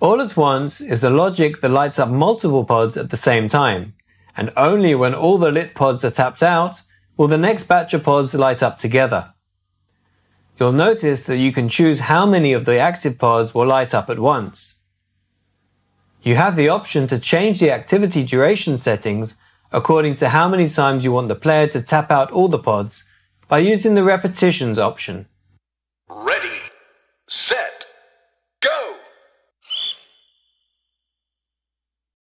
All at once is the logic that lights up multiple pods at the same time, and only when all the lit pods are tapped out will the next batch of pods light up together. You'll notice that you can choose how many of the active pods will light up at once. You have the option to change the activity duration settings according to how many times you want the player to tap out all the pods by using the repetitions option. Ready, set,